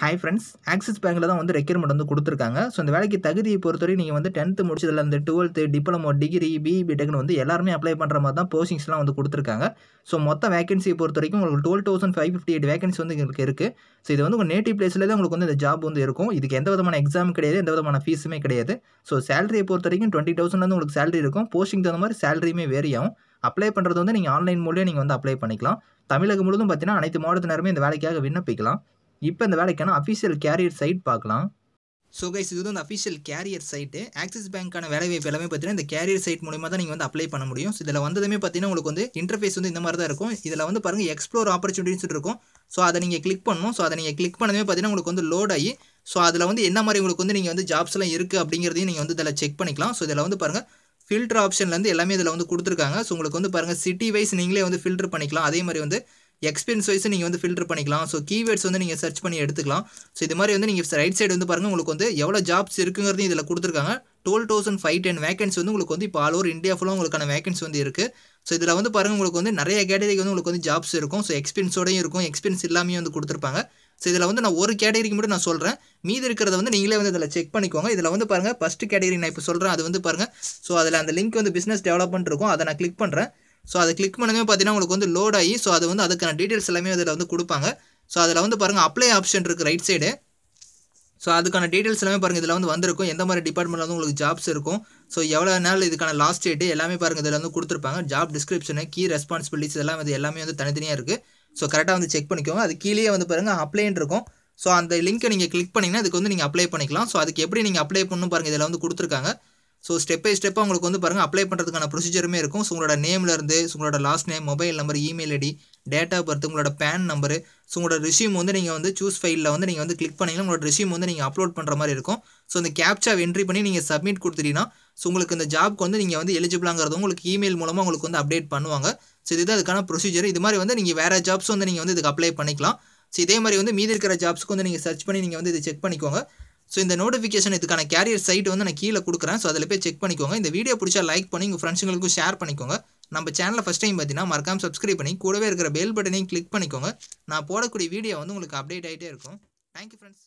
hi friends axis பேங்க்கில் தான் வந்து ரெக்யூர்மெண்ட் வந்து கொடுத்துருக்காங்க ஸோ இந்த வேலைக்கு தகுதியை பொறுத்தவரை நீங்கள் வந்து டென்த்து முடிச்சதில் இருந்து டுவெல்த்து டிப்ளமோ டிகிரி பிபி டெக்னு வந்து எல்லாருமே அப்ளை பண்ணுற மாதிரி தான் போஸ்டிங்ஸ்லாம் வந்து கொடுத்துருக்காங்க ஸோ மொத்த வேகன்சியை பொறுத்த வரைக்கும் உங்களுக்கு twelve thousand five fifty eight vacancy வந்து எங்களுக்கு இருக்குது ஸோ இது வந்து உங்கள் நேட்டிவ் பிளேஸில் தான் உங்களுக்கு வந்து இந்த ஜாப் வந்து இருக்கும் இதுக்கு எந்த விதமான எக்ஸாம் கிடையாது எந்த விதமான ஃபீஸுமே கிடையாது ஸோ சேலரியை பொறுத்த வரைக்கும் டுவெண்ட்டி தௌசண்ட் வந்து உங்களுக்கு சேலரி இருக்கும் போஸ்டிங் தகுந்த மாதிரி சேலரியுமே வேரி ஆகும் அப்ளை பண்ணுறது வந்து நீங்கள் ஆன்லைன் மூலியம் நீங்கள் வந்து அப்ளை பண்ணிக்கலாம் தமிழகம் முழுவதும் பார்த்தீங்கன்னா அனைத்து மாவட்டத்தினருமே இந்த வேலைக்காக விண்ணப்பிக்கலாம் இப்போ இந்த வேலைக்கான அஃபிஷியல் கேரியர் சைட் பார்க்கலாம் ஸோ கைஸ் இது வந்து அஃபிஷியல் கேரியர் சைட்டு ஆக்சிஸ் பேங்க்கான வேலைவாய்ப்பு எல்லாமே பார்த்தீங்கன்னா இந்த கேரியர் சைட் மூலியமாக தான் நீங்கள் வந்து அப்ளை பண்ண முடியும் ஸோ இதில் வந்ததுமே பார்த்தீங்கன்னா உங்களுக்கு வந்து இன்டர்ஃபேஸ் வந்து இந்த மாதிரி தான் இருக்கும் இதில் வந்து பாருங்கள் எக்ஸ்ப்ளோர் ஆப்பர்ச்சுனிட்டின்னு இருக்கும் ஸோ அதை நீங்கள் கிளிக் பண்ணணும் ஸோ அதை நீங்கள் கிளிக் பண்ணதுமே பார்த்தீங்கன்னா உங்களுக்கு வந்து லோட் ஆகி ஸோ அதில் வந்து என்ன மாதிரி உங்களுக்கு வந்து நீங்கள் வந்து ஜாப்ஸ்லாம் இருக்குது அப்படிங்கிறதையும் நீங்கள் வந்து இதில் செக் பண்ணிக்கலாம் ஸோ இதில் வந்து பாருங்கள் ஃபில்டர் ஆப்ஷன்லேருந்து எல்லாமே இதில் வந்து கொடுத்துருக்காங்க ஸோ உங்களுக்கு வந்து பாருங்கள் சிட்டி வைஸ் நீங்களே வந்து ஃபில்டர் பண்ணிக்கலாம் அதே மாதிரி வந்து எக்ஸ்பீரியன்ஸ் வைஸ் நீங்கள் வந்து ஃபில்டர் பண்ணிக்கலாம் ஸோ கீவேர்ட்ஸ் வந்து நீங்கள் சர்ச் பண்ணி எடுத்துக்கலாம் ஸோ இது மாதிரி வந்து நீங்கள் ரைட் சைடு வந்து பாருங்கள் உங்களுக்கு வந்து எவ்வளோ ஜாப்ஸ் இருக்குங்கிறது இதில் கொடுத்துருக்காங்க twelve thousand five ten vacancy வந்து உங்களுக்கு வந்து இப்போ ஆல் ஓவர் இந்தியா ஃபுல்லாக உங்களுக்கான வேகன்சி வந்து இருக்குது ஸோ இதில் வந்து பாருங்கள் உங்களுக்கு வந்து நிறைய கேட்டகரிக்கு வந்து உங்களுக்கு வந்து ஜாப்ஸ் இருக்கும் ஸோ எக்ஸ்பீரியன்ஸோடையும் இருக்கும் எக்ஸ்பீரியன்ஸ் இல்லாமையும் வந்து கொடுத்துருப்பாங்க ஸோ இதில் வந்து நான் ஒரு கேட்டகரிக்கு மட்டும் நான் சொல்கிறேன் மீதி இருக்கிறத வந்து நீங்களே வந்து இதில் செக் பண்ணிக்கோங்க இதில் வந்து பாருங்கள் ஃபஸ்ட்டு கேட்டகரி நான் இப்போ சொல்கிறேன் அது வந்து பாருங்கள் ஸோ அதில் அந்த லிங்க் வந்து பிஸ்னஸ் டெவலப்மெண்ட் இருக்கும் அதை நான் கிளிக் பண்ணுறேன் ஸோ அதை கிளிக் பண்ணுமே பார்த்தீங்கன்னா உங்களுக்கு வந்து லோட் ஆகி ஸோ அது வந்து அதுக்கான டீட்டெயில்ஸ் எல்லாமே அதில் வந்து கொடுப்பாங்க ஸோ அதில் வந்து பாருங்கள் அப்ளை ஆப்ஷன் இருக்குது ரைட் சைடு ஸோ அதுக்கான டீட்டெயில்ஸ் எல்லாமே பாருங்கள் இதில் வந்து வந்திருக்கும் எந்த மாதிரி டிபார்ட்மெண்ட்டில் வந்து உங்களுக்கு ஜாப்ஸ் இருக்கும் ஸோ எவ்வளோ நாள் இதுக்கான லாஸ்ட் டேட்டு எல்லாமே பாருங்கள் இதில் வந்து கொடுத்துருப்பாங்க ஜாப் டிஸ்கிரிப்ஷனு கீ ரெஸ்பான்சிபிலிட்டிஸ் எல்லாம் இது எல்லாமே வந்து தனித்தனியாக இருக்குது ஸோ கரெக்டாக வந்து செக் பண்ணிக்கோங்க அது கீழே வந்து பாருங்கள் அப்ளைன்னு இருக்கும் ஸோ அந்த லிங்க்கை நீங்கள் கிளிக் பண்ணிங்கன்னா அதுக்கு வந்து நீங்கள் அப்ளை பண்ணிக்கலாம் ஸோ அதுக்கு எப்படி நீங்கள் அப்ளை பண்ணணும் பாருங்கள் இதில் வந்து கொடுத்துருக்காங்க ஸோ ஸ்டெப் பை ஸ்டெப்பாக உங்களுக்கு வந்து பாருங்கள் அப்ளை பண்ணுறதுக்கான ப்ரொசீஜருமே இருக்கும் ஸோ உங்களோட நேம்லேருந்து உங்களோட last name mobile number email ID date of birth உங்களோட பேன் நம்பர் ஸோ உங்களோட ரிசியூம் வந்து நீங்கள் வந்து சூஸ் ஃபைலில் வந்து நீங்கள் வந்து கிளிக் பண்ணிங்கன்னா உங்களோட ரிசியூம் வந்து நீங்கள் அப்லோட் பண்ணுற மாதிரி இருக்கும் ஸோ அந்த கேப்ச்சா என்ட்ரி பண்ணி நீங்கள் சப்மிட் கொடுத்துட்டீங்கன்னா ஸோ உங்களுக்கு இந்த ஜாப்க்கு வந்து நீங்கள் வந்து எலிஜிபிளாங்கிறது உங்களுக்கு இமெயில் மூலமாக உங்களுக்கு வந்து அப்டேட் பண்ணுவாங்க ஸோ இதுதான் அதுக்கான ப்ரொசீஜர் இது மாதிரி வந்து நீங்கள் வேறு ஜாப்ஸ் வந்து நீங்கள் வந்து இதுக்கு அப்ளை பண்ணிக்கலாம் ஸோ இதே மாதிரி வந்து மீதி இருக்கிற ஜாப்ஸ்க்கு வந்து நீங்கள் சர்ச் பண்ணி நீங்கள் வந்து இதை செக் பண்ணிக்கோங்க ஸோ இந்த நோட்டிஃபிகேஷன் இதுக்கான கேரியர் சைட் வந்து நான் கீழே கொடுக்குறேன் ஸோ அதில் போய் செக் பண்ணிக்கோங்க இந்த வீடியோ பிடிச்சா லைக் பண்ணி உங்கள் ஃப்ரெண்ட்ஸுங்களுக்கும் ஷேர் பண்ணிக்கோங்க நம்ம சேனலை ஃபஸ்ட் டைம் பார்த்தீங்கன்னா மறக்காமல் சப்ஸ்கிரைப் பண்ணி கூடவே இருக்கிற பெல் பட்டனையும் கிளிக் பண்ணிக்கோங்க நான் போடக்கூடிய வீடியோ வந்து உங்களுக்கு அப்டேட் ஆகிட்டே இருக்கும் தேங்க்யூ ஃப்ரெண்ட்ஸ்